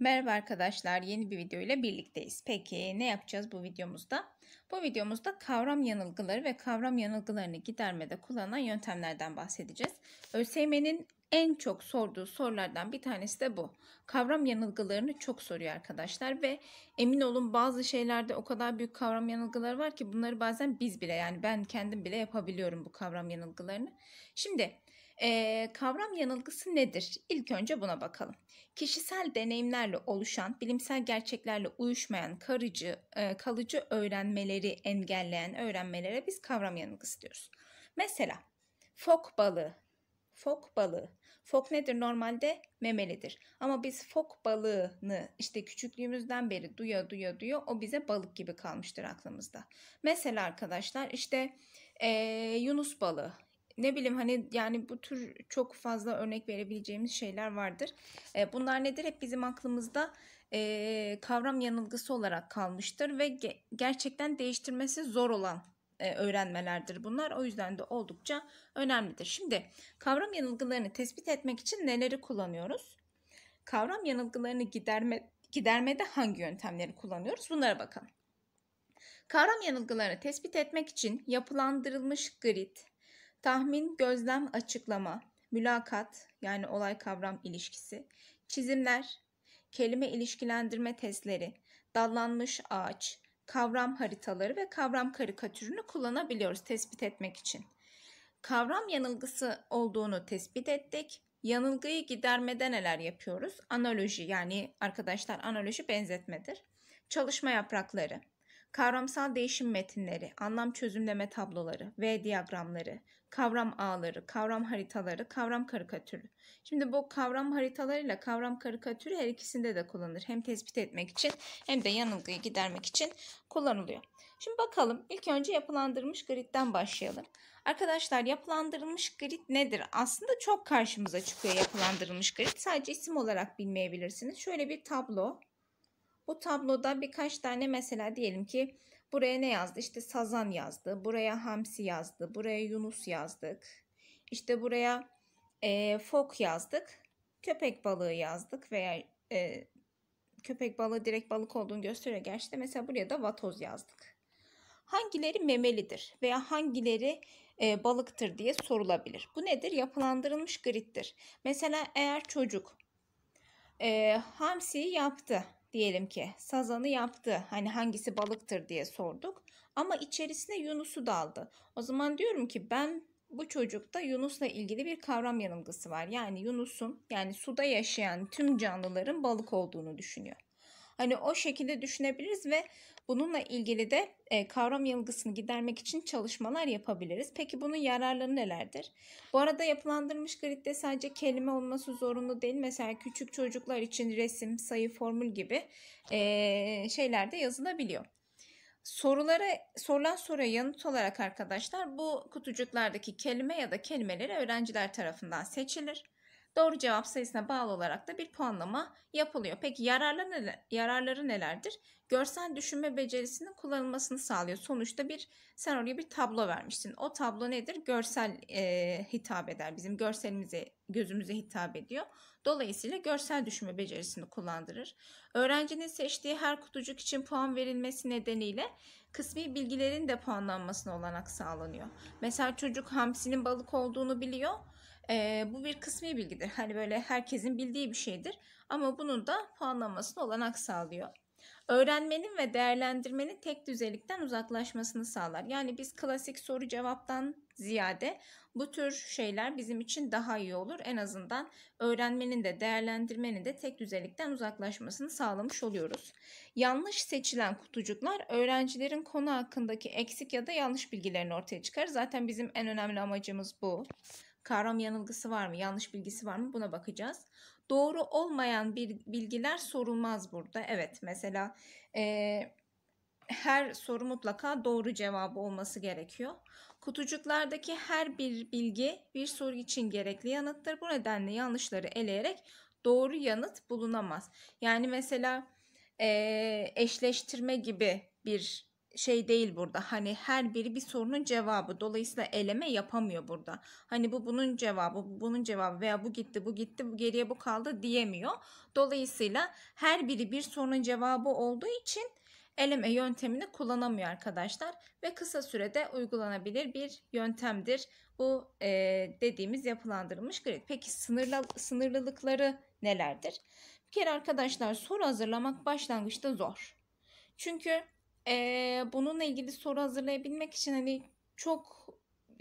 Merhaba arkadaşlar yeni bir video ile birlikteyiz. Peki ne yapacağız bu videomuzda? Bu videomuzda kavram yanılgıları ve kavram yanılgılarını gidermede kullanılan yöntemlerden bahsedeceğiz. ÖSYM'nin en çok sorduğu sorulardan bir tanesi de bu. Kavram yanılgılarını çok soruyor arkadaşlar ve emin olun bazı şeylerde o kadar büyük kavram yanılgıları var ki bunları bazen biz bile yani ben kendim bile yapabiliyorum bu kavram yanılgılarını. Şimdi e, kavram yanılgısı nedir? İlk önce buna bakalım. Kişisel deneyimlerle oluşan, bilimsel gerçeklerle uyuşmayan, karıcı, e, kalıcı öğrenmeleri engelleyen öğrenmelere biz kavram yanılgısı diyoruz. Mesela fok balığı. Fok balığı. Fok nedir? Normalde memelidir. Ama biz fok balığını işte küçüklüğümüzden beri duya duya duya o bize balık gibi kalmıştır aklımızda. Mesela arkadaşlar işte ee, Yunus balığı ne bileyim hani yani bu tür çok fazla örnek verebileceğimiz şeyler vardır. E, bunlar nedir? Hep bizim aklımızda e, kavram yanılgısı olarak kalmıştır ve ge- gerçekten değiştirmesi zor olan e, öğrenmelerdir bunlar. O yüzden de oldukça önemlidir. Şimdi kavram yanılgılarını tespit etmek için neleri kullanıyoruz? Kavram yanılgılarını giderme, gidermede hangi yöntemleri kullanıyoruz? Bunlara bakalım. Kavram yanılgılarını tespit etmek için yapılandırılmış grid, Tahmin, gözlem, açıklama, mülakat yani olay kavram ilişkisi, çizimler, kelime ilişkilendirme testleri, dallanmış ağaç, kavram haritaları ve kavram karikatürünü kullanabiliyoruz tespit etmek için. Kavram yanılgısı olduğunu tespit ettik. Yanılgıyı gidermede neler yapıyoruz? Analoji yani arkadaşlar analoji benzetmedir. Çalışma yaprakları, kavramsal değişim metinleri, anlam çözümleme tabloları, V diyagramları, kavram ağları, kavram haritaları, kavram karikatürü. Şimdi bu kavram haritalarıyla kavram karikatürü her ikisinde de kullanılır. Hem tespit etmek için hem de yanılgıyı gidermek için kullanılıyor. Şimdi bakalım ilk önce yapılandırılmış gridden başlayalım. Arkadaşlar yapılandırılmış grid nedir? Aslında çok karşımıza çıkıyor yapılandırılmış grid. Sadece isim olarak bilmeyebilirsiniz. Şöyle bir tablo. Bu tabloda birkaç tane mesela diyelim ki Buraya ne yazdı? İşte sazan yazdı. Buraya hamsi yazdı. Buraya yunus yazdık. İşte buraya e, fok yazdık. Köpek balığı yazdık veya e, köpek balığı direkt balık olduğunu gösteriyor gerçi de. Mesela buraya da vatoz yazdık. Hangileri memelidir veya hangileri e, balıktır diye sorulabilir. Bu nedir? Yapılandırılmış griddir. Mesela eğer çocuk e, hamsiyi yaptı diyelim ki sazanı yaptı. Hani hangisi balıktır diye sorduk. Ama içerisine Yunus'u da aldı. O zaman diyorum ki ben bu çocukta Yunus'la ilgili bir kavram yanılgısı var. Yani Yunus'un yani suda yaşayan tüm canlıların balık olduğunu düşünüyor. Hani o şekilde düşünebiliriz ve bununla ilgili de e, kavram yanılgısını gidermek için çalışmalar yapabiliriz. Peki bunun yararları nelerdir? Bu arada yapılandırmış gridde sadece kelime olması zorunlu değil. Mesela küçük çocuklar için resim, sayı, formül gibi e, şeyler de yazılabiliyor. Sorulara sorulan soruya yanıt olarak arkadaşlar bu kutucuklardaki kelime ya da kelimeleri öğrenciler tarafından seçilir. Doğru cevap sayısına bağlı olarak da bir puanlama yapılıyor. Peki yararları, neler, yararları nelerdir? Görsel düşünme becerisinin kullanılmasını sağlıyor. Sonuçta bir sen oraya bir tablo vermişsin. O tablo nedir? Görsel e, hitap eder. Bizim görselimize, gözümüze hitap ediyor. Dolayısıyla görsel düşünme becerisini kullandırır. Öğrencinin seçtiği her kutucuk için puan verilmesi nedeniyle kısmi bilgilerin de puanlanmasına olanak sağlanıyor. Mesela çocuk hamsinin balık olduğunu biliyor e, bu bir kısmi bilgidir. Hani böyle herkesin bildiği bir şeydir. Ama bunun da puanlamasına olanak sağlıyor. Öğrenmenin ve değerlendirmenin tek düzelikten uzaklaşmasını sağlar. Yani biz klasik soru cevaptan ziyade bu tür şeyler bizim için daha iyi olur. En azından öğrenmenin de değerlendirmenin de tek düzelikten uzaklaşmasını sağlamış oluyoruz. Yanlış seçilen kutucuklar öğrencilerin konu hakkındaki eksik ya da yanlış bilgilerini ortaya çıkar. Zaten bizim en önemli amacımız bu kavram yanılgısı var mı, yanlış bilgisi var mı buna bakacağız. Doğru olmayan bir bilgiler sorulmaz burada. Evet mesela e, her soru mutlaka doğru cevabı olması gerekiyor. Kutucuklardaki her bir bilgi bir soru için gerekli yanıttır. Bu nedenle yanlışları eleyerek doğru yanıt bulunamaz. Yani mesela e, eşleştirme gibi bir şey değil burada. Hani her biri bir sorunun cevabı. Dolayısıyla eleme yapamıyor burada. Hani bu bunun cevabı, bu bunun cevabı veya bu gitti, bu gitti, bu geriye bu kaldı diyemiyor. Dolayısıyla her biri bir sorunun cevabı olduğu için eleme yöntemini kullanamıyor arkadaşlar ve kısa sürede uygulanabilir bir yöntemdir. Bu e, dediğimiz yapılandırılmış grid. Peki sınırlı, sınırlılıkları nelerdir? Bir kere arkadaşlar soru hazırlamak başlangıçta zor. Çünkü e, bununla ilgili soru hazırlayabilmek için hani çok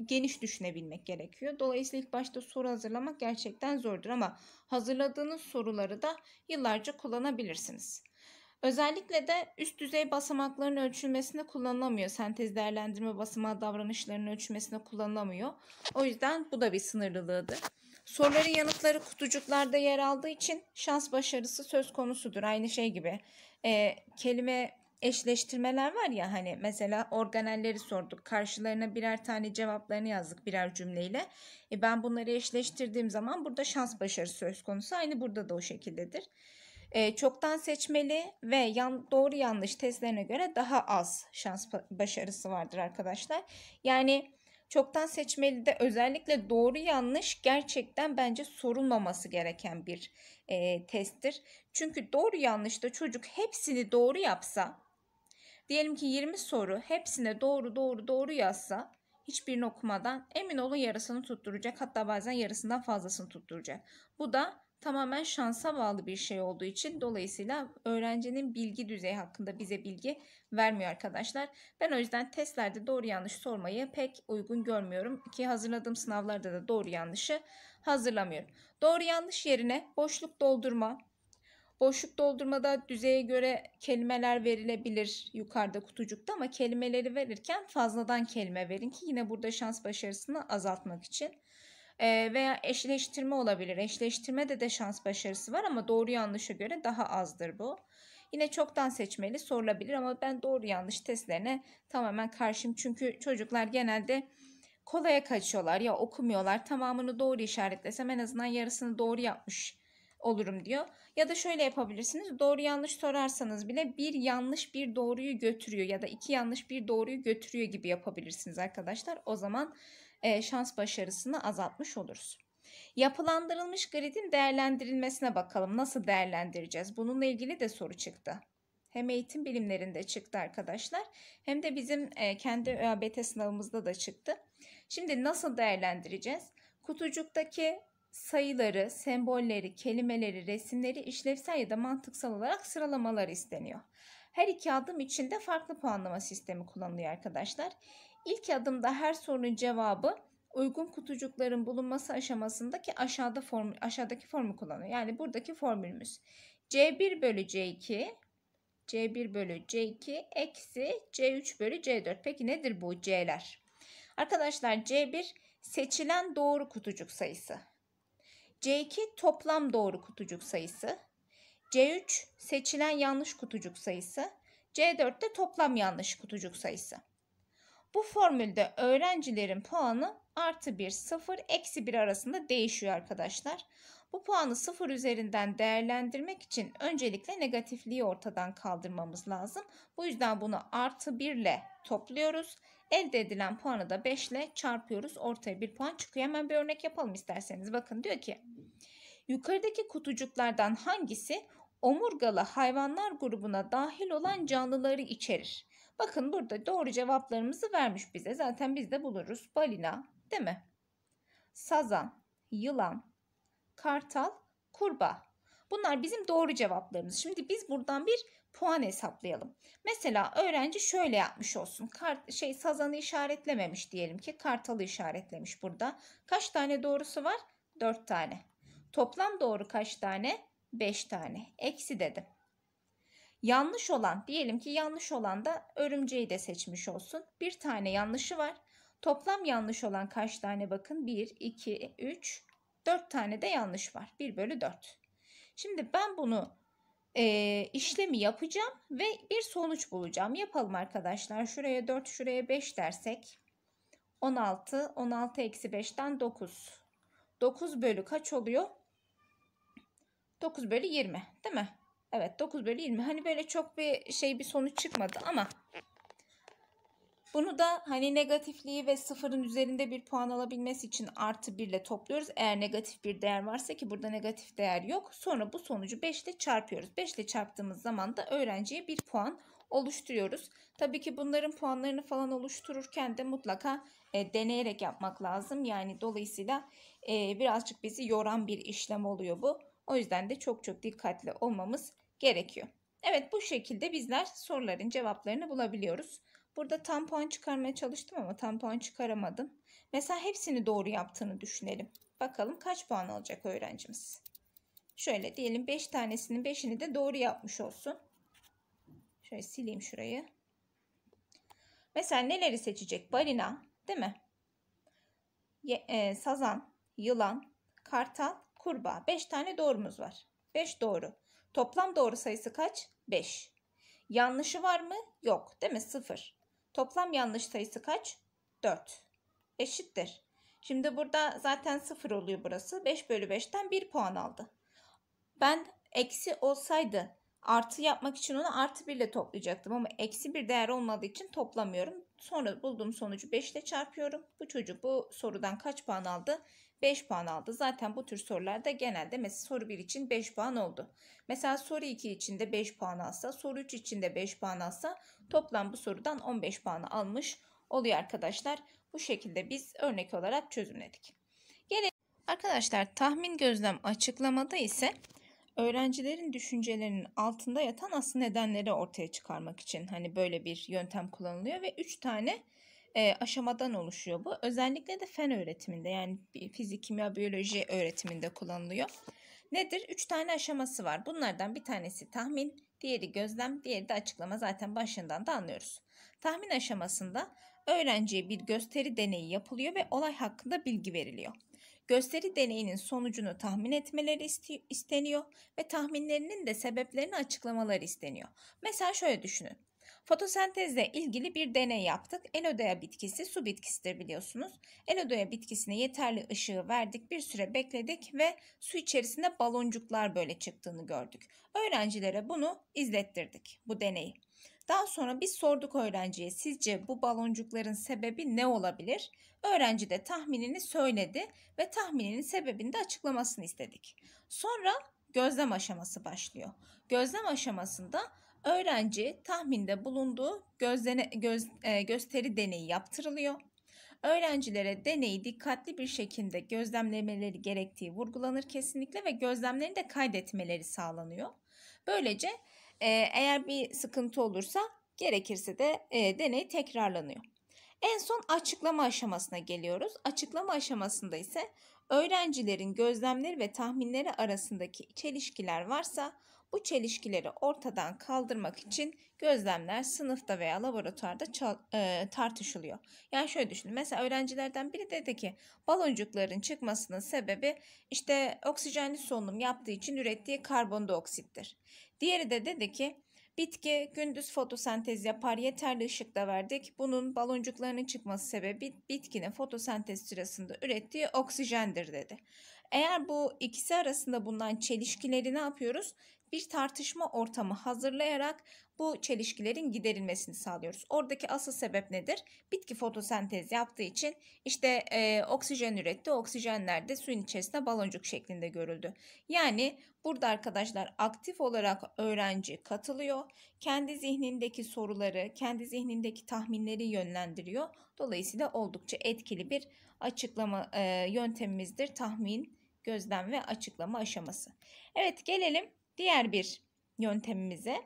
geniş düşünebilmek gerekiyor. Dolayısıyla ilk başta soru hazırlamak gerçekten zordur ama hazırladığınız soruları da yıllarca kullanabilirsiniz. Özellikle de üst düzey basamakların ölçülmesinde kullanılamıyor. Sentez değerlendirme basamağı davranışlarının ölçülmesinde kullanılamıyor. O yüzden bu da bir sınırlılığıdır. Soruların yanıtları kutucuklarda yer aldığı için şans başarısı söz konusudur. Aynı şey gibi e, kelime eşleştirmeler var ya hani mesela organelleri sorduk. Karşılarına birer tane cevaplarını yazdık birer cümleyle. E ben bunları eşleştirdiğim zaman burada şans başarı söz konusu. Aynı burada da o şekildedir. E, çoktan seçmeli ve yan, doğru yanlış testlerine göre daha az şans başarısı vardır arkadaşlar. Yani çoktan seçmeli de özellikle doğru yanlış gerçekten bence sorulmaması gereken bir e, testtir. Çünkü doğru yanlışta çocuk hepsini doğru yapsa Diyelim ki 20 soru hepsine doğru doğru doğru yazsa hiçbirini okumadan emin olun yarısını tutturacak. Hatta bazen yarısından fazlasını tutturacak. Bu da tamamen şansa bağlı bir şey olduğu için dolayısıyla öğrencinin bilgi düzeyi hakkında bize bilgi vermiyor arkadaşlar. Ben o yüzden testlerde doğru yanlış sormayı pek uygun görmüyorum ki hazırladığım sınavlarda da doğru yanlışı hazırlamıyorum. Doğru yanlış yerine boşluk doldurma, Boşluk doldurmada düzeye göre kelimeler verilebilir yukarıda kutucukta ama kelimeleri verirken fazladan kelime verin ki yine burada şans başarısını azaltmak için. E, veya eşleştirme olabilir. Eşleştirmede de şans başarısı var ama doğru yanlışa göre daha azdır bu. Yine çoktan seçmeli sorulabilir ama ben doğru yanlış testlerine tamamen karşıyım. Çünkü çocuklar genelde kolaya kaçıyorlar ya okumuyorlar. Tamamını doğru işaretlesem en azından yarısını doğru yapmış olurum diyor. Ya da şöyle yapabilirsiniz. Doğru yanlış sorarsanız bile bir yanlış bir doğruyu götürüyor ya da iki yanlış bir doğruyu götürüyor gibi yapabilirsiniz arkadaşlar. O zaman e, şans başarısını azaltmış oluruz. Yapılandırılmış gridin değerlendirilmesine bakalım. Nasıl değerlendireceğiz? Bununla ilgili de soru çıktı. Hem eğitim bilimlerinde çıktı arkadaşlar hem de bizim e, kendi ÖABT sınavımızda da çıktı. Şimdi nasıl değerlendireceğiz? Kutucuktaki sayıları, sembolleri, kelimeleri, resimleri işlevsel ya da mantıksal olarak sıralamalar isteniyor. Her iki adım için de farklı puanlama sistemi kullanılıyor arkadaşlar. İlk adımda her sorunun cevabı uygun kutucukların bulunması aşamasındaki aşağıda formül, aşağıdaki formu kullanıyor. Yani buradaki formülümüz C1 bölü C2 C1 bölü C2 eksi C3 bölü C4. Peki nedir bu C'ler? Arkadaşlar C1 seçilen doğru kutucuk sayısı. C2 toplam doğru kutucuk sayısı. C3 seçilen yanlış kutucuk sayısı. C4 de toplam yanlış kutucuk sayısı. Bu formülde öğrencilerin puanı artı 1, 0, eksi 1 arasında değişiyor arkadaşlar. Bu puanı 0 üzerinden değerlendirmek için öncelikle negatifliği ortadan kaldırmamız lazım. Bu yüzden bunu artı 1 ile topluyoruz. Elde edilen puanı da 5 ile çarpıyoruz. Ortaya bir puan çıkıyor. Hemen bir örnek yapalım isterseniz. Bakın diyor ki yukarıdaki kutucuklardan hangisi omurgalı hayvanlar grubuna dahil olan canlıları içerir? Bakın burada doğru cevaplarımızı vermiş bize. Zaten biz de buluruz. Balina değil mi? Sazan, yılan, kartal, kurbağa. Bunlar bizim doğru cevaplarımız. Şimdi biz buradan bir puan hesaplayalım. Mesela öğrenci şöyle yapmış olsun. Kart, şey sazanı işaretlememiş diyelim ki kartalı işaretlemiş burada. Kaç tane doğrusu var? 4 tane. Toplam doğru kaç tane? 5 tane. Eksi dedim. Yanlış olan diyelim ki yanlış olan da örümceği de seçmiş olsun. Bir tane yanlışı var. Toplam yanlış olan kaç tane bakın? 1, 2, 3, 4 tane de yanlış var. 1 bölü 4. Şimdi ben bunu e, işlemi yapacağım ve bir sonuç bulacağım. Yapalım arkadaşlar. Şuraya 4, şuraya 5 dersek 16, 16 eksi 5'ten 9. 9 bölü kaç oluyor? 9 bölü 20 değil mi? Evet 9 bölü 20. Hani böyle çok bir şey bir sonuç çıkmadı ama bunu da hani negatifliği ve sıfırın üzerinde bir puan alabilmesi için artı 1 ile topluyoruz. Eğer negatif bir değer varsa ki burada negatif değer yok. Sonra bu sonucu 5 ile çarpıyoruz. 5 ile çarptığımız zaman da öğrenciye bir puan oluşturuyoruz. Tabii ki bunların puanlarını falan oluştururken de mutlaka e, deneyerek yapmak lazım. Yani dolayısıyla e, birazcık bizi yoran bir işlem oluyor bu. O yüzden de çok çok dikkatli olmamız gerekiyor. Evet bu şekilde bizler soruların cevaplarını bulabiliyoruz. Burada tampon çıkarmaya çalıştım ama tampon çıkaramadım. Mesela hepsini doğru yaptığını düşünelim. Bakalım kaç puan alacak öğrencimiz. Şöyle diyelim 5 tanesinin 5'ini de doğru yapmış olsun. Şöyle sileyim şurayı. Mesela neleri seçecek? Balina değil mi? Ye, e, sazan, yılan, kartal, kurbağa. 5 tane doğrumuz var. 5 doğru. Toplam doğru sayısı kaç? 5. Yanlışı var mı? Yok değil mi? 0. Toplam yanlış sayısı kaç? 4. Eşittir. Şimdi burada zaten 0 oluyor burası. 5 bölü 5'ten 1 puan aldı. Ben eksi olsaydı artı yapmak için onu artı 1 ile toplayacaktım. Ama eksi bir değer olmadığı için toplamıyorum. Sonra bulduğum sonucu 5 ile çarpıyorum. Bu çocuk bu sorudan kaç puan aldı? 5 puan aldı. Zaten bu tür sorularda genelde mesela soru 1 için 5 puan oldu. Mesela soru 2 için de 5 puan alsa, soru 3 için de 5 puan alsa toplam bu sorudan 15 puan almış oluyor arkadaşlar. Bu şekilde biz örnek olarak çözümledik. Gene arkadaşlar tahmin gözlem açıklamada ise öğrencilerin düşüncelerinin altında yatan asıl nedenleri ortaya çıkarmak için hani böyle bir yöntem kullanılıyor ve üç tane e, aşamadan oluşuyor bu. Özellikle de fen öğretiminde yani fizik, kimya, biyoloji öğretiminde kullanılıyor. Nedir? Üç tane aşaması var. Bunlardan bir tanesi tahmin, diğeri gözlem, diğeri de açıklama. Zaten başından da anlıyoruz. Tahmin aşamasında öğrenciye bir gösteri deneyi yapılıyor ve olay hakkında bilgi veriliyor. Gösteri deneyinin sonucunu tahmin etmeleri isteniyor ve tahminlerinin de sebeplerini açıklamaları isteniyor. Mesela şöyle düşünün. Fotosentezle ilgili bir deney yaptık. Elodea bitkisi su bitkisidir biliyorsunuz. Elodea bitkisine yeterli ışığı verdik, bir süre bekledik ve su içerisinde baloncuklar böyle çıktığını gördük. Öğrencilere bunu izlettirdik, bu deneyi. Daha sonra biz sorduk öğrenciye sizce bu baloncukların sebebi ne olabilir? Öğrenci de tahminini söyledi ve tahmininin sebebini de açıklamasını istedik. Sonra gözlem aşaması başlıyor. Gözlem aşamasında öğrenci tahminde bulunduğu gözlene, göz, e, gösteri deneyi yaptırılıyor. Öğrencilere deneyi dikkatli bir şekilde gözlemlemeleri gerektiği vurgulanır kesinlikle ve gözlemlerini de kaydetmeleri sağlanıyor. Böylece ee, eğer bir sıkıntı olursa gerekirse de e, deney tekrarlanıyor. En son açıklama aşamasına geliyoruz. Açıklama aşamasında ise öğrencilerin gözlemleri ve tahminleri arasındaki çelişkiler varsa bu çelişkileri ortadan kaldırmak için gözlemler sınıfta veya laboratuvarda e, tartışılıyor. Yani şöyle düşünün. Mesela öğrencilerden biri dedi ki baloncukların çıkmasının sebebi işte oksijenli solunum yaptığı için ürettiği karbondioksittir. Diğeri de dedi ki bitki gündüz fotosentez yapar yeterli ışık da verdik. Bunun baloncuklarının çıkması sebebi bitkinin fotosentez sırasında ürettiği oksijendir dedi. Eğer bu ikisi arasında bulunan çelişkileri ne yapıyoruz? bir tartışma ortamı hazırlayarak bu çelişkilerin giderilmesini sağlıyoruz. Oradaki asıl sebep nedir? Bitki fotosentez yaptığı için işte e, oksijen üretti. Oksijenler de suyun içerisinde baloncuk şeklinde görüldü. Yani burada arkadaşlar aktif olarak öğrenci katılıyor. Kendi zihnindeki soruları, kendi zihnindeki tahminleri yönlendiriyor. Dolayısıyla oldukça etkili bir açıklama e, yöntemimizdir tahmin gözlem ve açıklama aşaması. Evet gelelim Diğer bir yöntemimize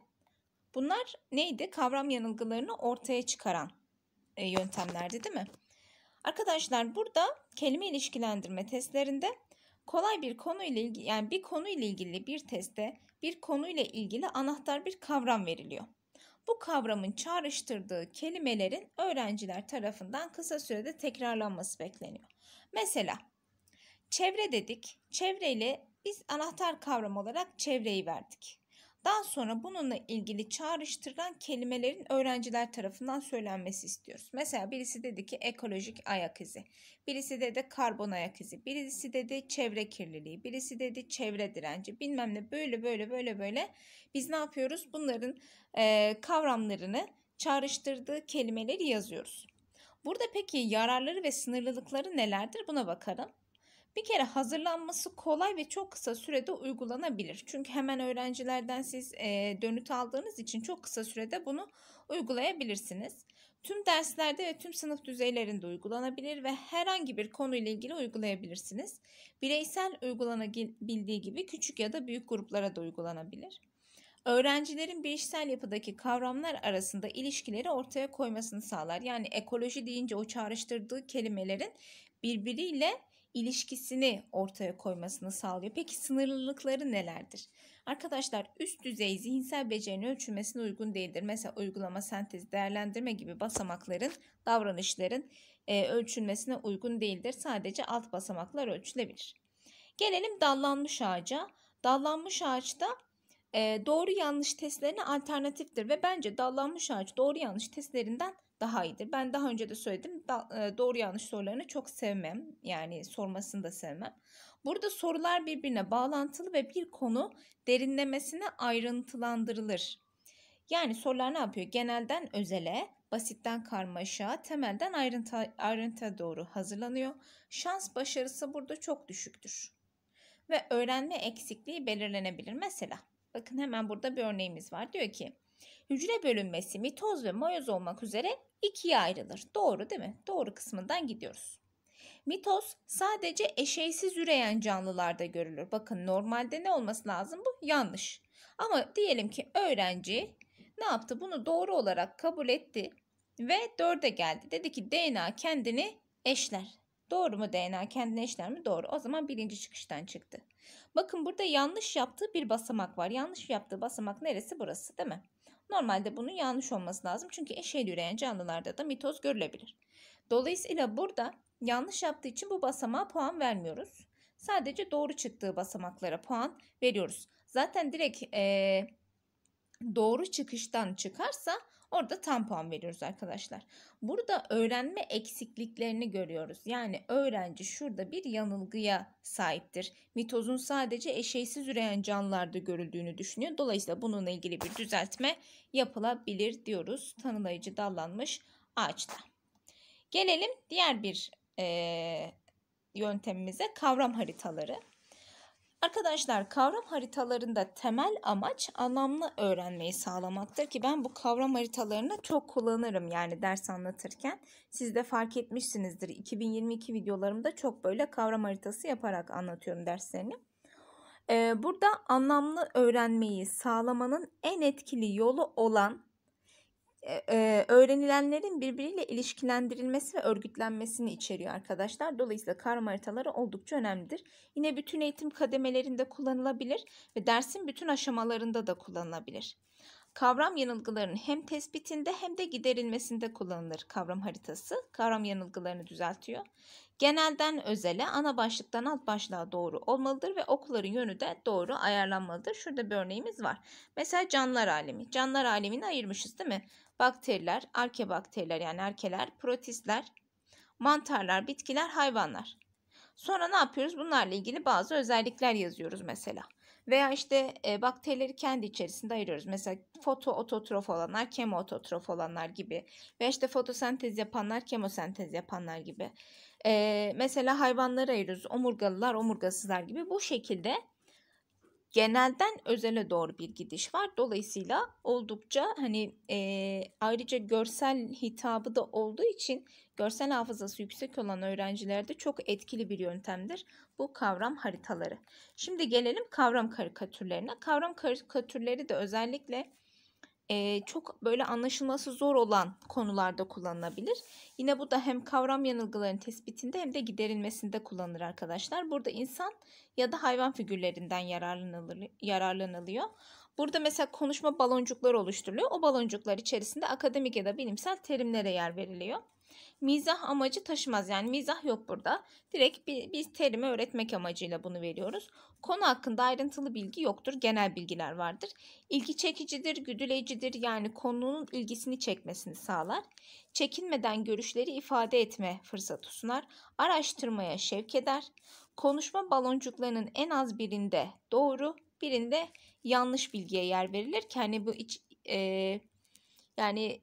bunlar neydi? Kavram yanılgılarını ortaya çıkaran e, yöntemlerdi değil mi? Arkadaşlar burada kelime ilişkilendirme testlerinde kolay bir konuyla ilgili yani bir konuyla ilgili bir teste bir konuyla ilgili anahtar bir kavram veriliyor. Bu kavramın çağrıştırdığı kelimelerin öğrenciler tarafından kısa sürede tekrarlanması bekleniyor. Mesela çevre dedik. çevreyle biz anahtar kavram olarak çevreyi verdik. Daha sonra bununla ilgili çağrıştırılan kelimelerin öğrenciler tarafından söylenmesi istiyoruz. Mesela birisi dedi ki ekolojik ayak izi, birisi dedi karbon ayak izi, birisi dedi çevre kirliliği, birisi dedi çevre direnci bilmem ne böyle böyle böyle böyle. Biz ne yapıyoruz? Bunların e, kavramlarını çağrıştırdığı kelimeleri yazıyoruz. Burada peki yararları ve sınırlılıkları nelerdir buna bakalım. Bir kere hazırlanması kolay ve çok kısa sürede uygulanabilir. Çünkü hemen öğrencilerden siz e, dönüt aldığınız için çok kısa sürede bunu uygulayabilirsiniz. Tüm derslerde ve tüm sınıf düzeylerinde uygulanabilir ve herhangi bir konuyla ilgili uygulayabilirsiniz. Bireysel uygulanabildiği gibi küçük ya da büyük gruplara da uygulanabilir. Öğrencilerin bireysel yapıdaki kavramlar arasında ilişkileri ortaya koymasını sağlar. Yani ekoloji deyince o çağrıştırdığı kelimelerin birbiriyle ilişkisini ortaya koymasını sağlıyor. Peki sınırlılıkları nelerdir? Arkadaşlar üst düzey zihinsel becerinin ölçülmesine uygun değildir. Mesela uygulama, sentez, değerlendirme gibi basamakların, davranışların e, ölçülmesine uygun değildir. Sadece alt basamaklar ölçülebilir. Gelelim dallanmış ağaca. Dallanmış ağaçta e, doğru yanlış testlerine alternatiftir ve bence dallanmış ağaç doğru yanlış testlerinden daha iyidir. Ben daha önce de söyledim e, doğru yanlış sorularını çok sevmem. Yani sormasını da sevmem. Burada sorular birbirine bağlantılı ve bir konu derinlemesine ayrıntılandırılır. Yani sorular ne yapıyor? Genelden özele, basitten karmaşa, temelden ayrıntı, ayrıntıya doğru hazırlanıyor. Şans başarısı burada çok düşüktür. Ve öğrenme eksikliği belirlenebilir. Mesela bakın hemen burada bir örneğimiz var. Diyor ki hücre bölünmesi mitoz ve mayoz olmak üzere ikiye ayrılır. Doğru değil mi? Doğru kısmından gidiyoruz. Mitoz sadece eşeysiz üreyen canlılarda görülür. Bakın normalde ne olması lazım bu? Yanlış. Ama diyelim ki öğrenci ne yaptı? Bunu doğru olarak kabul etti ve dörde geldi. Dedi ki DNA kendini eşler. Doğru mu DNA kendini eşler mi? Doğru. O zaman birinci çıkıştan çıktı. Bakın burada yanlış yaptığı bir basamak var. Yanlış yaptığı basamak neresi? Burası değil mi? Normalde bunun yanlış olması lazım çünkü eşeğil üreyen canlılarda da mitoz görülebilir. Dolayısıyla burada yanlış yaptığı için bu basamağa puan vermiyoruz. Sadece doğru çıktığı basamaklara puan veriyoruz. Zaten direkt e, doğru çıkıştan çıkarsa Orada tam puan veriyoruz arkadaşlar. Burada öğrenme eksikliklerini görüyoruz. Yani öğrenci şurada bir yanılgıya sahiptir. Mitozun sadece eşeysiz üreyen canlılarda görüldüğünü düşünüyor. Dolayısıyla bununla ilgili bir düzeltme yapılabilir diyoruz. Tanılayıcı dallanmış ağaçta. Gelelim diğer bir e, yöntemimize kavram haritaları. Arkadaşlar kavram haritalarında temel amaç anlamlı öğrenmeyi sağlamaktır ki ben bu kavram haritalarını çok kullanırım yani ders anlatırken. Siz de fark etmişsinizdir 2022 videolarımda çok böyle kavram haritası yaparak anlatıyorum derslerini. Ee, burada anlamlı öğrenmeyi sağlamanın en etkili yolu olan e, öğrenilenlerin birbiriyle ilişkilendirilmesi ve örgütlenmesini içeriyor arkadaşlar. Dolayısıyla karma haritaları oldukça önemlidir. Yine bütün eğitim kademelerinde kullanılabilir ve dersin bütün aşamalarında da kullanılabilir. Kavram yanılgılarının hem tespitinde hem de giderilmesinde kullanılır kavram haritası. Kavram yanılgılarını düzeltiyor. Genelden özele, ana başlıktan alt başlığa doğru olmalıdır ve okların yönü de doğru ayarlanmalıdır. Şurada bir örneğimiz var. Mesela canlılar alemi. Canlılar alemini ayırmışız değil mi? bakteriler, arkebakteriler yani erkeler, protistler, mantarlar, bitkiler, hayvanlar. Sonra ne yapıyoruz? Bunlarla ilgili bazı özellikler yazıyoruz mesela. Veya işte e, bakterileri kendi içerisinde ayırıyoruz. Mesela fotoototrof olanlar, kemoototrof olanlar gibi. Veya işte fotosentez yapanlar, kemosentez yapanlar gibi. E, mesela hayvanları ayırıyoruz. Omurgalılar, omurgasızlar gibi. Bu şekilde genelden özele doğru bir gidiş var. Dolayısıyla oldukça hani e, ayrıca görsel hitabı da olduğu için görsel hafızası yüksek olan öğrencilerde çok etkili bir yöntemdir bu kavram haritaları. Şimdi gelelim kavram karikatürlerine. Kavram karikatürleri de özellikle e, çok böyle anlaşılması zor olan konularda kullanılabilir. Yine bu da hem kavram yanılgılarının tespitinde hem de giderilmesinde kullanılır arkadaşlar. Burada insan ya da hayvan figürlerinden yararlanılır, yararlanılıyor. Burada mesela konuşma baloncukları oluşturuluyor. O baloncuklar içerisinde akademik ya da bilimsel terimlere yer veriliyor mizah amacı taşımaz. Yani mizah yok burada. Direkt biz terimi öğretmek amacıyla bunu veriyoruz. Konu hakkında ayrıntılı bilgi yoktur. Genel bilgiler vardır. İlgi çekicidir, güdüleyicidir. Yani konunun ilgisini çekmesini sağlar. Çekinmeden görüşleri ifade etme fırsatı sunar. Araştırmaya şevk eder. Konuşma baloncuklarının en az birinde doğru, birinde yanlış bilgiye yer verilir. Yani bu iç, e, yani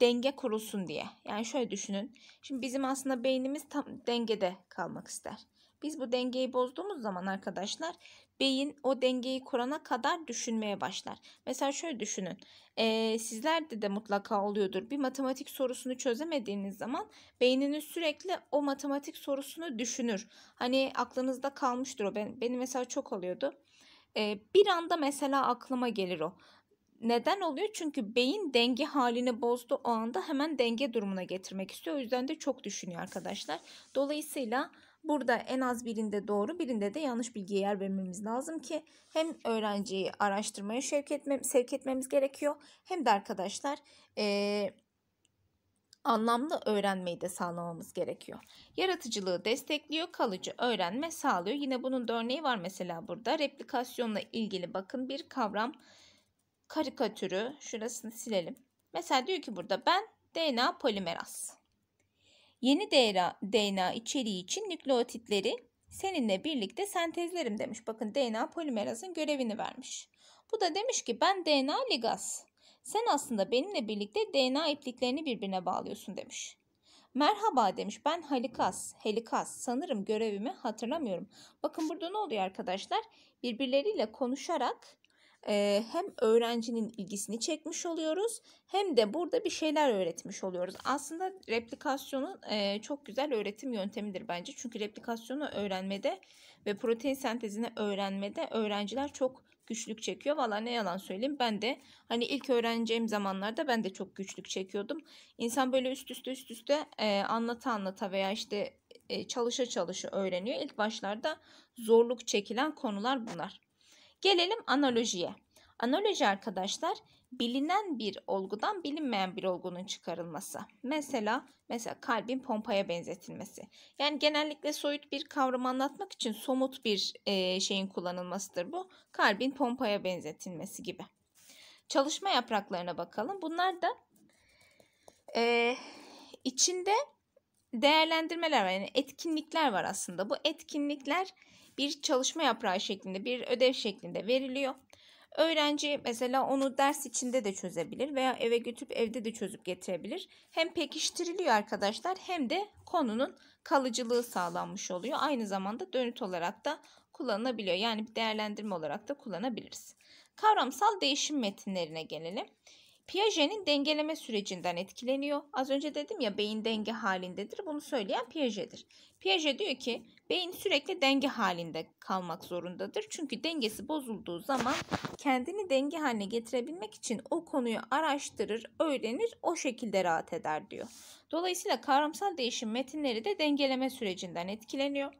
denge kurulsun diye. Yani şöyle düşünün. Şimdi bizim aslında beynimiz tam dengede kalmak ister. Biz bu dengeyi bozduğumuz zaman arkadaşlar beyin o dengeyi kurana kadar düşünmeye başlar. Mesela şöyle düşünün. E, sizlerde de mutlaka oluyordur. Bir matematik sorusunu çözemediğiniz zaman beyniniz sürekli o matematik sorusunu düşünür. Hani aklınızda kalmıştır o. Ben, benim mesela çok oluyordu. E, bir anda mesela aklıma gelir o. Neden oluyor? Çünkü beyin denge halini bozdu o anda hemen denge durumuna getirmek istiyor. O yüzden de çok düşünüyor arkadaşlar. Dolayısıyla burada en az birinde doğru birinde de yanlış bilgiye yer vermemiz lazım ki hem öğrenciyi araştırmaya şevk etmem, sevk etmemiz gerekiyor hem de arkadaşlar e, anlamlı öğrenmeyi de sağlamamız gerekiyor. Yaratıcılığı destekliyor, kalıcı öğrenme sağlıyor. Yine bunun da örneği var mesela burada. Replikasyonla ilgili bakın bir kavram karikatürü şurasını silelim. Mesela diyor ki burada ben DNA polimeraz. Yeni DNA, DNA içeriği için nükleotitleri seninle birlikte sentezlerim demiş. Bakın DNA polimerazın görevini vermiş. Bu da demiş ki ben DNA ligaz. Sen aslında benimle birlikte DNA ipliklerini birbirine bağlıyorsun demiş. Merhaba demiş ben Halikas, Helikas sanırım görevimi hatırlamıyorum. Bakın burada ne oluyor arkadaşlar? Birbirleriyle konuşarak ee, hem öğrencinin ilgisini çekmiş oluyoruz hem de burada bir şeyler öğretmiş oluyoruz. Aslında replikasyonun e, çok güzel öğretim yöntemidir bence. Çünkü replikasyonu öğrenmede ve protein sentezini öğrenmede öğrenciler çok güçlük çekiyor. Valla ne yalan söyleyeyim ben de hani ilk öğreneceğim zamanlarda ben de çok güçlük çekiyordum. İnsan böyle üst üste üst üste e, anlata anlata veya işte e, çalışa çalışa öğreniyor. İlk başlarda zorluk çekilen konular bunlar. Gelelim analojiye. Analoji arkadaşlar bilinen bir olgudan bilinmeyen bir olgunun çıkarılması. Mesela mesela kalbin pompaya benzetilmesi. Yani genellikle soyut bir kavram anlatmak için somut bir e, şeyin kullanılmasıdır bu. Kalbin pompaya benzetilmesi gibi. Çalışma yapraklarına bakalım. Bunlar da e, içinde değerlendirmeler var. Yani etkinlikler var aslında. Bu etkinlikler bir çalışma yaprağı şeklinde bir ödev şeklinde veriliyor. Öğrenci mesela onu ders içinde de çözebilir veya eve götürüp evde de çözüp getirebilir. Hem pekiştiriliyor arkadaşlar hem de konunun kalıcılığı sağlanmış oluyor. Aynı zamanda dönüt olarak da kullanılabiliyor. Yani bir değerlendirme olarak da kullanabiliriz. Kavramsal değişim metinlerine gelelim. Piaget'in dengeleme sürecinden etkileniyor. Az önce dedim ya beyin denge halindedir. Bunu söyleyen Piaget'dir. Piaget diyor ki beyin sürekli denge halinde kalmak zorundadır. Çünkü dengesi bozulduğu zaman kendini denge haline getirebilmek için o konuyu araştırır, öğrenir, o şekilde rahat eder diyor. Dolayısıyla kavramsal değişim metinleri de dengeleme sürecinden etkileniyor.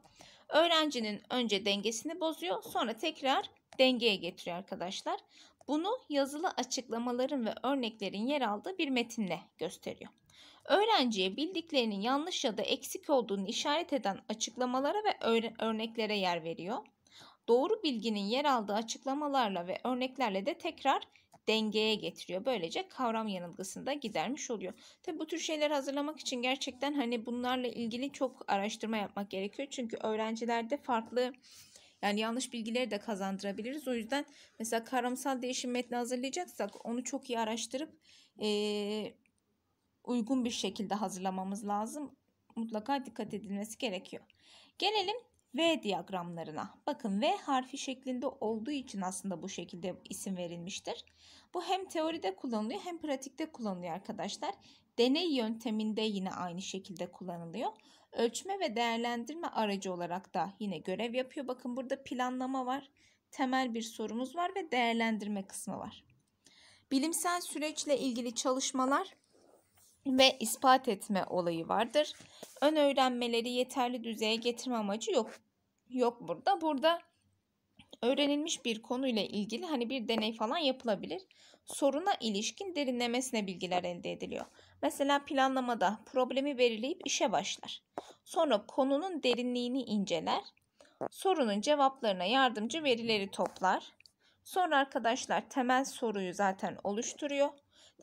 Öğrencinin önce dengesini bozuyor, sonra tekrar dengeye getiriyor arkadaşlar. Bunu yazılı açıklamaların ve örneklerin yer aldığı bir metinle gösteriyor öğrenciye bildiklerinin yanlış ya da eksik olduğunu işaret eden açıklamalara ve örneklere yer veriyor. Doğru bilginin yer aldığı açıklamalarla ve örneklerle de tekrar dengeye getiriyor. Böylece kavram yanılgısını da gidermiş oluyor. Tabi bu tür şeyler hazırlamak için gerçekten hani bunlarla ilgili çok araştırma yapmak gerekiyor. Çünkü öğrencilerde farklı yani yanlış bilgileri de kazandırabiliriz. O yüzden mesela kavramsal değişim metni hazırlayacaksak onu çok iyi araştırıp ee, uygun bir şekilde hazırlamamız lazım. Mutlaka dikkat edilmesi gerekiyor. Gelelim V diyagramlarına. Bakın V harfi şeklinde olduğu için aslında bu şekilde isim verilmiştir. Bu hem teoride kullanılıyor hem pratikte kullanılıyor arkadaşlar. Deney yönteminde yine aynı şekilde kullanılıyor. Ölçme ve değerlendirme aracı olarak da yine görev yapıyor. Bakın burada planlama var, temel bir sorumuz var ve değerlendirme kısmı var. Bilimsel süreçle ilgili çalışmalar ve ispat etme olayı vardır. Ön öğrenmeleri yeterli düzeye getirme amacı yok. Yok burada. Burada öğrenilmiş bir konuyla ilgili hani bir deney falan yapılabilir. Soruna ilişkin derinlemesine bilgiler elde ediliyor. Mesela planlamada problemi belirleyip işe başlar. Sonra konunun derinliğini inceler. Sorunun cevaplarına yardımcı verileri toplar. Sonra arkadaşlar temel soruyu zaten oluşturuyor.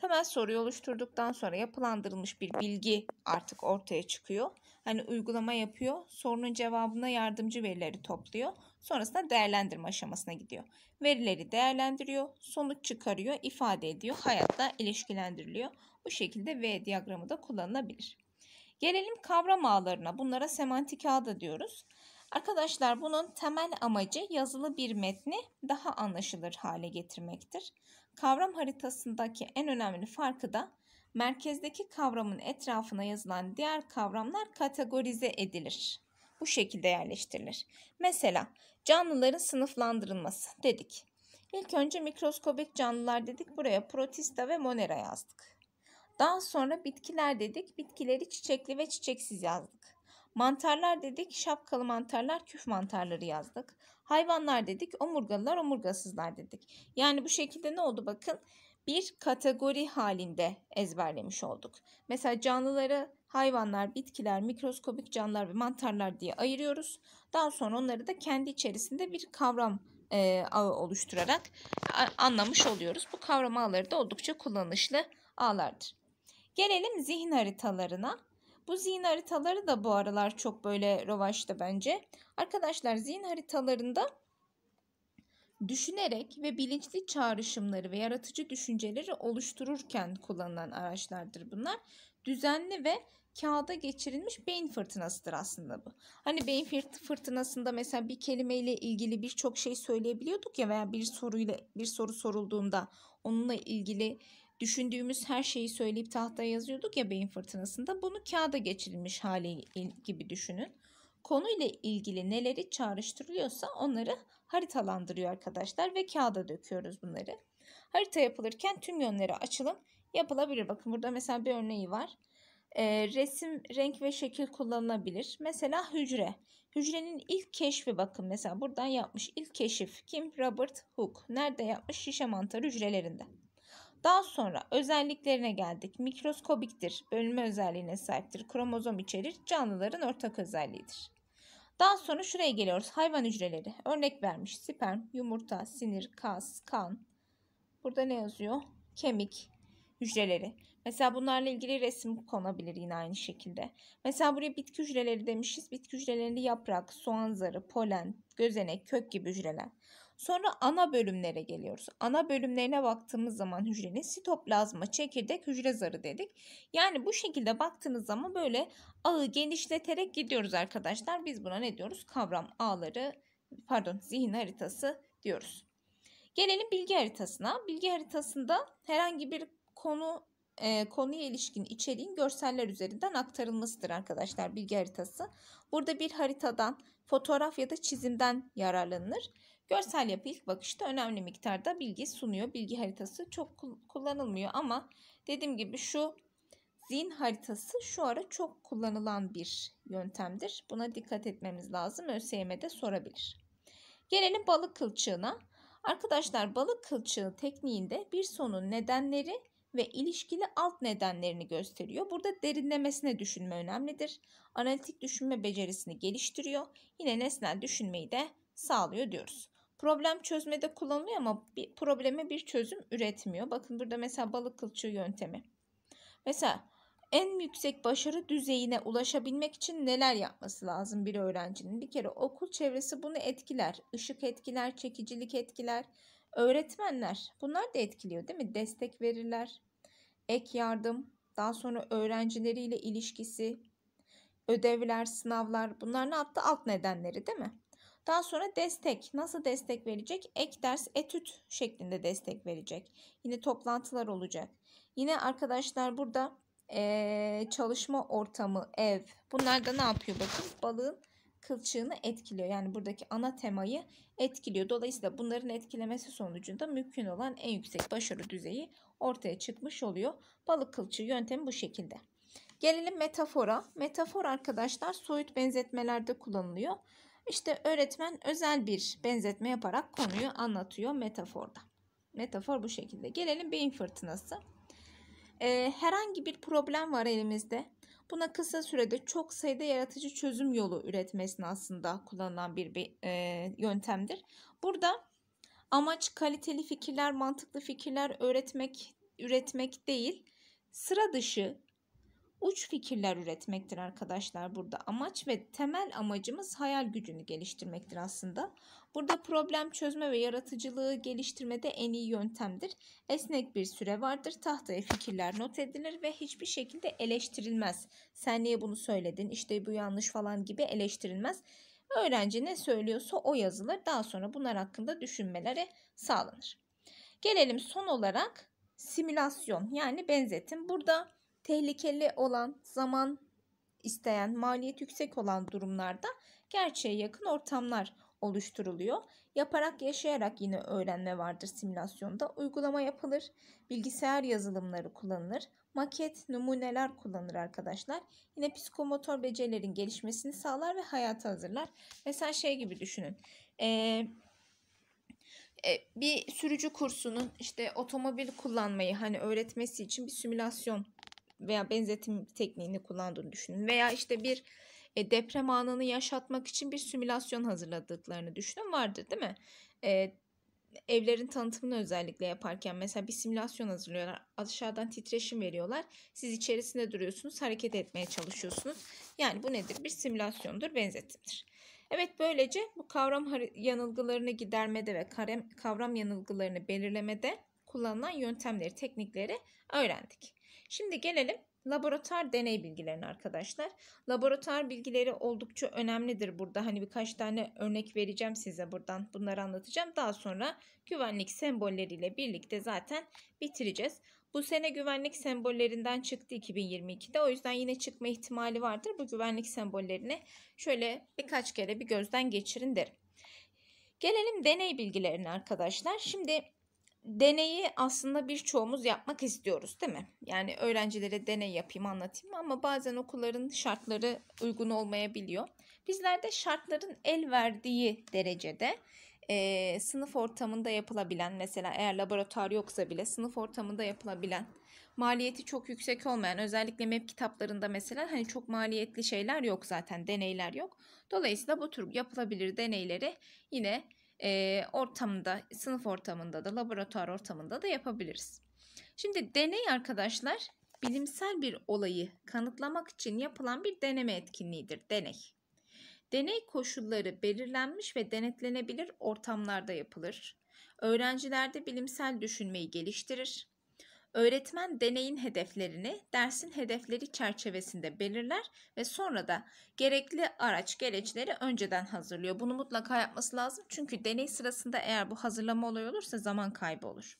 Temel soruyu oluşturduktan sonra yapılandırılmış bir bilgi artık ortaya çıkıyor. Hani uygulama yapıyor, sorunun cevabına yardımcı verileri topluyor. Sonrasında değerlendirme aşamasına gidiyor. Verileri değerlendiriyor, sonuç çıkarıyor, ifade ediyor, hayatta ilişkilendiriliyor. Bu şekilde V diyagramı da kullanılabilir. Gelelim kavram ağlarına. Bunlara semantik ağ da diyoruz. Arkadaşlar bunun temel amacı yazılı bir metni daha anlaşılır hale getirmektir. Kavram haritasındaki en önemli farkı da merkezdeki kavramın etrafına yazılan diğer kavramlar kategorize edilir. Bu şekilde yerleştirilir. Mesela canlıların sınıflandırılması dedik. İlk önce mikroskobik canlılar dedik. Buraya protista ve monera yazdık. Daha sonra bitkiler dedik. Bitkileri çiçekli ve çiçeksiz yazdık. Mantarlar dedik. Şapkalı mantarlar, küf mantarları yazdık. Hayvanlar dedik, omurgalılar, omurgasızlar dedik. Yani bu şekilde ne oldu bakın? Bir kategori halinde ezberlemiş olduk. Mesela canlıları hayvanlar, bitkiler, mikroskobik canlılar ve mantarlar diye ayırıyoruz. Daha sonra onları da kendi içerisinde bir kavram e, ağı oluşturarak anlamış oluyoruz. Bu kavram ağları da oldukça kullanışlı ağlardır. Gelelim zihin haritalarına. Bu zihin haritaları da bu aralar çok böyle rovaşta bence. Arkadaşlar zihin haritalarında düşünerek ve bilinçli çağrışımları ve yaratıcı düşünceleri oluştururken kullanılan araçlardır bunlar. Düzenli ve kağıda geçirilmiş beyin fırtınasıdır aslında bu. Hani beyin fırtınasında mesela bir kelimeyle ilgili birçok şey söyleyebiliyorduk ya veya bir soruyla bir soru sorulduğunda onunla ilgili düşündüğümüz her şeyi söyleyip tahtaya yazıyorduk ya beyin fırtınasında. Bunu kağıda geçirilmiş hali gibi düşünün. Konuyla ilgili neleri çağrıştırılıyorsa onları haritalandırıyor arkadaşlar ve kağıda döküyoruz bunları. Harita yapılırken tüm yönleri açılım yapılabilir. Bakın burada mesela bir örneği var. E, resim, renk ve şekil kullanılabilir. Mesela hücre. Hücrenin ilk keşfi bakın mesela buradan yapmış ilk keşif kim? Robert Hooke. Nerede yapmış? Şişe mantar hücrelerinde. Daha sonra özelliklerine geldik. Mikroskobiktir, bölünme özelliğine sahiptir, kromozom içerir, canlıların ortak özelliğidir. Daha sonra şuraya geliyoruz. Hayvan hücreleri. Örnek vermiş. Sperm, yumurta, sinir, kas, kan. Burada ne yazıyor? Kemik hücreleri. Mesela bunlarla ilgili resim konabilir yine aynı şekilde. Mesela buraya bitki hücreleri demişiz. Bitki hücrelerinde yaprak, soğan zarı, polen, gözenek, kök gibi hücreler. Sonra ana bölümlere geliyoruz. Ana bölümlerine baktığımız zaman hücrenin sitoplazma, çekirdek, hücre zarı dedik. Yani bu şekilde baktığınız zaman böyle ağı genişleterek gidiyoruz arkadaşlar. Biz buna ne diyoruz? Kavram ağları, pardon zihin haritası diyoruz. Gelelim bilgi haritasına. Bilgi haritasında herhangi bir konu e, konuya ilişkin içeriğin görseller üzerinden aktarılmasıdır arkadaşlar bilgi haritası. Burada bir haritadan, fotoğraf ya da çizimden yararlanılır. Görsel yapı ilk bakışta önemli miktarda bilgi sunuyor. Bilgi haritası çok kullanılmıyor ama dediğim gibi şu zihin haritası şu ara çok kullanılan bir yöntemdir. Buna dikkat etmemiz lazım. ÖSYM'de sorabilir. Gelelim balık kılçığına. Arkadaşlar balık kılçığı tekniğinde bir sonun nedenleri ve ilişkili alt nedenlerini gösteriyor. Burada derinlemesine düşünme önemlidir. Analitik düşünme becerisini geliştiriyor. Yine nesnel düşünmeyi de sağlıyor diyoruz. Problem çözmede kullanılıyor ama bir probleme bir çözüm üretmiyor. Bakın burada mesela balık kılçığı yöntemi. Mesela en yüksek başarı düzeyine ulaşabilmek için neler yapması lazım bir öğrencinin? Bir kere okul çevresi bunu etkiler. Işık etkiler, çekicilik etkiler, öğretmenler bunlar da etkiliyor değil mi? Destek verirler, ek yardım, daha sonra öğrencileriyle ilişkisi, ödevler, sınavlar bunlar ne yaptı? Alt nedenleri değil mi? Daha sonra destek. Nasıl destek verecek? Ek ders, etüt şeklinde destek verecek. Yine toplantılar olacak. Yine arkadaşlar burada ee, çalışma ortamı, ev. Bunlar da ne yapıyor bakın? Balığın kılçığını etkiliyor. Yani buradaki ana temayı etkiliyor. Dolayısıyla bunların etkilemesi sonucunda mümkün olan en yüksek başarı düzeyi ortaya çıkmış oluyor. Balık kılçığı yöntemi bu şekilde. Gelelim metafora. Metafor arkadaşlar soyut benzetmelerde kullanılıyor. İşte öğretmen özel bir benzetme yaparak konuyu anlatıyor metaforda. Metafor bu şekilde. Gelelim beyin fırtınası. Ee, herhangi bir problem var elimizde. Buna kısa sürede çok sayıda yaratıcı çözüm yolu üretme aslında kullanılan bir e, yöntemdir. Burada amaç kaliteli fikirler, mantıklı fikirler öğretmek, üretmek değil, sıra dışı, uç fikirler üretmektir arkadaşlar burada. Amaç ve temel amacımız hayal gücünü geliştirmektir aslında. Burada problem çözme ve yaratıcılığı geliştirmede en iyi yöntemdir. Esnek bir süre vardır. Tahtaya fikirler not edilir ve hiçbir şekilde eleştirilmez. Sen niye bunu söyledin? İşte bu yanlış falan gibi eleştirilmez. Öğrenci ne söylüyorsa o yazılır. Daha sonra bunlar hakkında düşünmeleri sağlanır. Gelelim son olarak simülasyon yani benzetim. Burada tehlikeli olan, zaman isteyen, maliyet yüksek olan durumlarda gerçeğe yakın ortamlar oluşturuluyor. Yaparak yaşayarak yine öğrenme vardır simülasyonda. Uygulama yapılır, bilgisayar yazılımları kullanılır, maket, numuneler kullanılır arkadaşlar. Yine psikomotor becerilerin gelişmesini sağlar ve hayata hazırlar. Mesela şey gibi düşünün. Ee, bir sürücü kursunun işte otomobil kullanmayı hani öğretmesi için bir simülasyon veya benzetim tekniğini kullandığını düşünün. Veya işte bir e, deprem anını yaşatmak için bir simülasyon hazırladıklarını düşünün vardır değil mi? E, evlerin tanıtımını özellikle yaparken mesela bir simülasyon hazırlıyorlar. Aşağıdan titreşim veriyorlar. Siz içerisinde duruyorsunuz, hareket etmeye çalışıyorsunuz. Yani bu nedir? Bir simülasyondur, benzetimdir. Evet böylece bu kavram yanılgılarını gidermede ve kavram yanılgılarını belirlemede kullanılan yöntemleri, teknikleri öğrendik. Şimdi gelelim laboratuvar deney bilgilerine arkadaşlar. Laboratuvar bilgileri oldukça önemlidir burada. Hani birkaç tane örnek vereceğim size buradan. Bunları anlatacağım. Daha sonra güvenlik sembolleriyle birlikte zaten bitireceğiz. Bu sene güvenlik sembollerinden çıktı 2022'de. O yüzden yine çıkma ihtimali vardır. Bu güvenlik sembollerini şöyle birkaç kere bir gözden geçirin derim. Gelelim deney bilgilerine arkadaşlar. Şimdi deneyi aslında birçoğumuz yapmak istiyoruz değil mi? Yani öğrencilere deney yapayım anlatayım ama bazen okulların şartları uygun olmayabiliyor. Bizlerde şartların el verdiği derecede e, sınıf ortamında yapılabilen mesela eğer laboratuvar yoksa bile sınıf ortamında yapılabilen maliyeti çok yüksek olmayan özellikle MEP kitaplarında mesela hani çok maliyetli şeyler yok zaten deneyler yok. Dolayısıyla bu tür yapılabilir deneyleri yine e, ortamda, sınıf ortamında da, laboratuvar ortamında da yapabiliriz. Şimdi deney arkadaşlar bilimsel bir olayı kanıtlamak için yapılan bir deneme etkinliğidir. Deney. Deney koşulları belirlenmiş ve denetlenebilir ortamlarda yapılır. Öğrencilerde bilimsel düşünmeyi geliştirir. Öğretmen deneyin hedeflerini dersin hedefleri çerçevesinde belirler ve sonra da gerekli araç gereçleri önceden hazırlıyor. Bunu mutlaka yapması lazım çünkü deney sırasında eğer bu hazırlama olayı olursa zaman kaybı olur.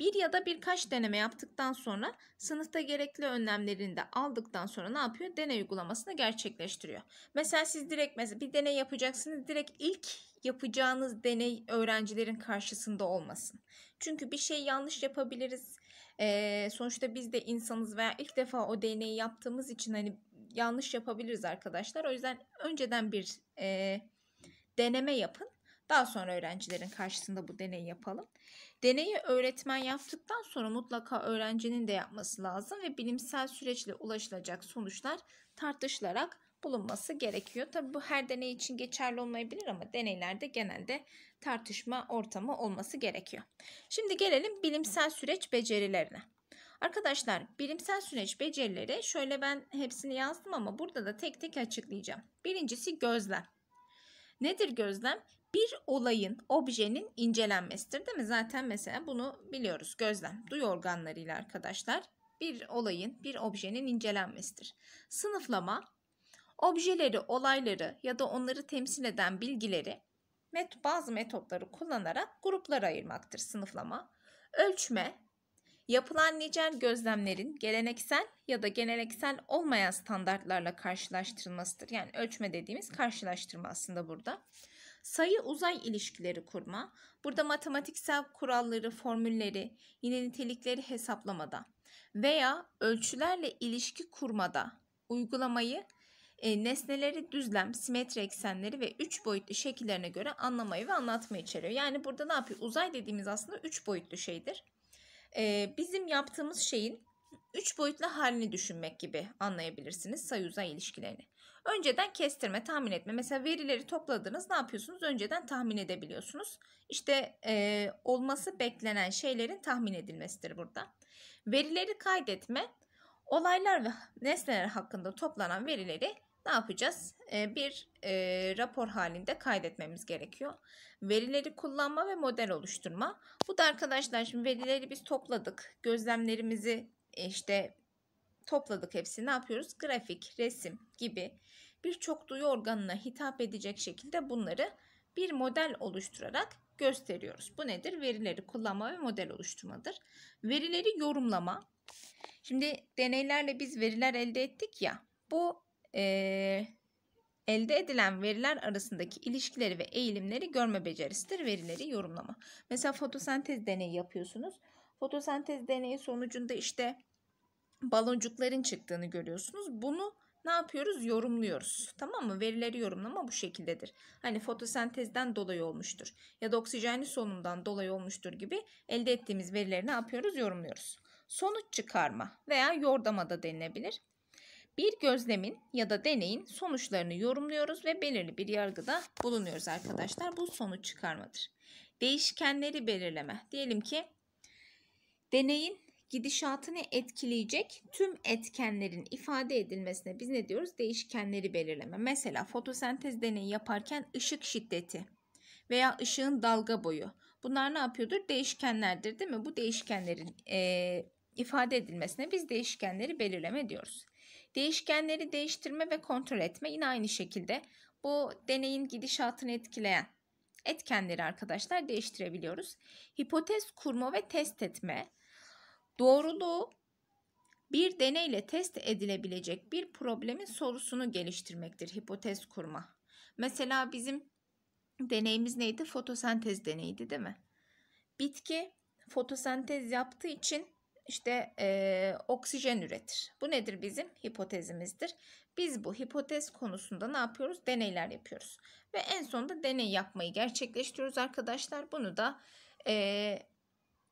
Bir ya da birkaç deneme yaptıktan sonra sınıfta gerekli önlemlerini de aldıktan sonra ne yapıyor? Deney uygulamasını gerçekleştiriyor. Mesela siz direkt mesela bir deney yapacaksınız. Direkt ilk yapacağınız deney öğrencilerin karşısında olmasın. Çünkü bir şey yanlış yapabiliriz e, sonuçta biz de insanız veya ilk defa o DNA'yı yaptığımız için hani yanlış yapabiliriz arkadaşlar. O yüzden önceden bir e, deneme yapın. Daha sonra öğrencilerin karşısında bu deneyi yapalım. Deneyi öğretmen yaptıktan sonra mutlaka öğrencinin de yapması lazım ve bilimsel süreçle ulaşılacak sonuçlar tartışılarak bulunması gerekiyor. Tabi bu her deney için geçerli olmayabilir ama deneylerde genelde tartışma ortamı olması gerekiyor. Şimdi gelelim bilimsel süreç becerilerine. Arkadaşlar bilimsel süreç becerileri şöyle ben hepsini yazdım ama burada da tek tek açıklayacağım. Birincisi gözlem. Nedir gözlem? Bir olayın, objenin incelenmesidir değil mi? Zaten mesela bunu biliyoruz gözlem. Duyu organlarıyla arkadaşlar bir olayın, bir objenin incelenmesidir. Sınıflama, objeleri, olayları ya da onları temsil eden bilgileri met bazı metotları kullanarak gruplara ayırmaktır sınıflama. Ölçme, yapılan nicel gözlemlerin geleneksel ya da geleneksel olmayan standartlarla karşılaştırılmasıdır. Yani ölçme dediğimiz karşılaştırma aslında burada. Sayı uzay ilişkileri kurma, burada matematiksel kuralları, formülleri, yine nitelikleri hesaplamada veya ölçülerle ilişki kurmada uygulamayı e, nesneleri düzlem, simetri eksenleri ve üç boyutlu şekillerine göre anlamayı ve anlatmayı içeriyor. Yani burada ne yapıyor? Uzay dediğimiz aslında üç boyutlu şeydir. E, bizim yaptığımız şeyin üç boyutlu halini düşünmek gibi anlayabilirsiniz sayı uzay ilişkilerini. Önceden kestirme, tahmin etme. Mesela verileri topladınız ne yapıyorsunuz? Önceden tahmin edebiliyorsunuz. İşte e, olması beklenen şeylerin tahmin edilmesidir burada. Verileri kaydetme, olaylar ve nesneler hakkında toplanan verileri ne yapacağız? Ee, bir e, rapor halinde kaydetmemiz gerekiyor. Verileri kullanma ve model oluşturma. Bu da arkadaşlar şimdi verileri biz topladık. Gözlemlerimizi e, işte topladık hepsini. Ne yapıyoruz? Grafik, resim gibi birçok duyu organına hitap edecek şekilde bunları bir model oluşturarak gösteriyoruz. Bu nedir? Verileri kullanma ve model oluşturmadır. Verileri yorumlama. Şimdi deneylerle biz veriler elde ettik ya. Bu e, elde edilen veriler arasındaki ilişkileri ve eğilimleri görme becerisidir. Verileri yorumlama. Mesela fotosentez deneyi yapıyorsunuz. Fotosentez deneyi sonucunda işte baloncukların çıktığını görüyorsunuz. Bunu ne yapıyoruz? Yorumluyoruz. Tamam mı? Verileri yorumlama bu şekildedir. Hani fotosentezden dolayı olmuştur ya da oksijenli solunumdan dolayı olmuştur gibi elde ettiğimiz verileri ne yapıyoruz? Yorumluyoruz. Sonuç çıkarma veya yordama da denilebilir. Bir gözlemin ya da deneyin sonuçlarını yorumluyoruz ve belirli bir yargıda bulunuyoruz arkadaşlar. Bu sonuç çıkarmadır. Değişkenleri belirleme. Diyelim ki deneyin gidişatını etkileyecek tüm etkenlerin ifade edilmesine biz ne diyoruz? Değişkenleri belirleme. Mesela fotosentez deneyi yaparken ışık şiddeti veya ışığın dalga boyu. Bunlar ne yapıyordur? Değişkenlerdir değil mi? Bu değişkenlerin e, ifade edilmesine biz değişkenleri belirleme diyoruz. Değişkenleri değiştirme ve kontrol etme yine aynı şekilde bu deneyin gidişatını etkileyen etkenleri arkadaşlar değiştirebiliyoruz. Hipotez kurma ve test etme doğruluğu bir deneyle test edilebilecek bir problemin sorusunu geliştirmektir hipotez kurma. Mesela bizim deneyimiz neydi? Fotosentez deneyiydi değil mi? Bitki fotosentez yaptığı için işte e, oksijen üretir. Bu nedir bizim hipotezimizdir. Biz bu hipotez konusunda ne yapıyoruz? Deneyler yapıyoruz. Ve en sonunda deney yapmayı gerçekleştiriyoruz arkadaşlar. Bunu da e,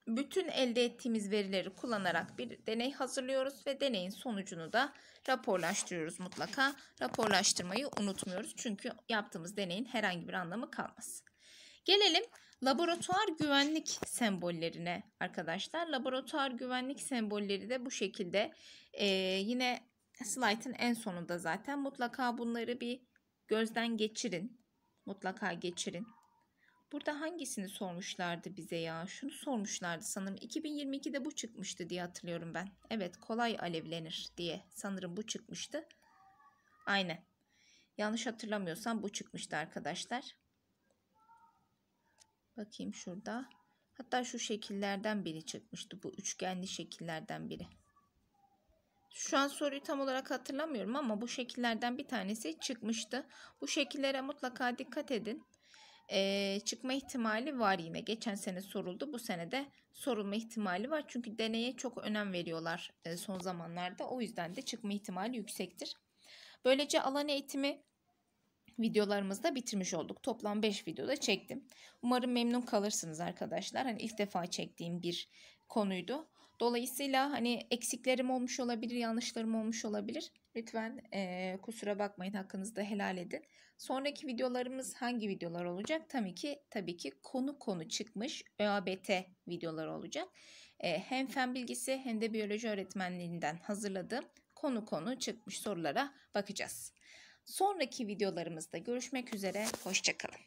bütün elde ettiğimiz verileri kullanarak bir deney hazırlıyoruz ve deneyin sonucunu da raporlaştırıyoruz mutlaka. Raporlaştırmayı unutmuyoruz çünkü yaptığımız deneyin herhangi bir anlamı kalmaz. Gelelim Laboratuvar güvenlik sembollerine arkadaşlar. Laboratuvar güvenlik sembolleri de bu şekilde e, yine slaytın en sonunda zaten. Mutlaka bunları bir gözden geçirin. Mutlaka geçirin. Burada hangisini sormuşlardı bize ya? Şunu sormuşlardı sanırım. 2022'de bu çıkmıştı diye hatırlıyorum ben. Evet kolay alevlenir diye sanırım bu çıkmıştı. Aynen. Yanlış hatırlamıyorsam bu çıkmıştı arkadaşlar. Bakayım şurada. Hatta şu şekillerden biri çıkmıştı. Bu üçgenli şekillerden biri. Şu an soruyu tam olarak hatırlamıyorum ama bu şekillerden bir tanesi çıkmıştı. Bu şekillere mutlaka dikkat edin. Ee, çıkma ihtimali var yine. Geçen sene soruldu. Bu sene de sorulma ihtimali var. Çünkü deneye çok önem veriyorlar e, son zamanlarda. O yüzden de çıkma ihtimali yüksektir. Böylece alan eğitimi videolarımızı bitirmiş olduk. Toplam 5 videoda çektim. Umarım memnun kalırsınız arkadaşlar. Hani ilk defa çektiğim bir konuydu. Dolayısıyla hani eksiklerim olmuş olabilir, yanlışlarım olmuş olabilir. Lütfen e, kusura bakmayın, hakkınızda helal edin. Sonraki videolarımız hangi videolar olacak? Tabii ki tabii ki konu konu çıkmış ÖABT videoları olacak. E, hem fen bilgisi hem de biyoloji öğretmenliğinden hazırladığım konu konu çıkmış sorulara bakacağız. Sonraki videolarımızda görüşmek üzere. Hoşçakalın.